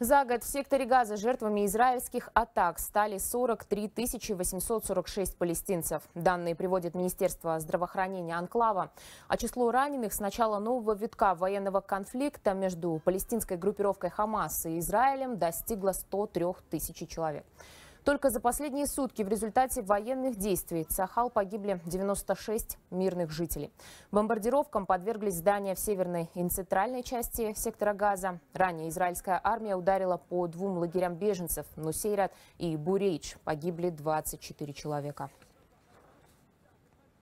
За год в секторе Газа жертвами израильских атак стали 43 846 палестинцев. Данные приводит Министерство здравоохранения Анклава. А число раненых с начала нового витка военного конфликта между палестинской группировкой «Хамас» и Израилем достигло 103 тысячи человек. Только за последние сутки в результате военных действий в Сахал погибли 96 мирных жителей. Бомбардировкам подверглись здания в северной и центральной части сектора Газа. Ранее израильская армия ударила по двум лагерям беженцев – Нусейрат и Бурейдж. Погибли 24 человека.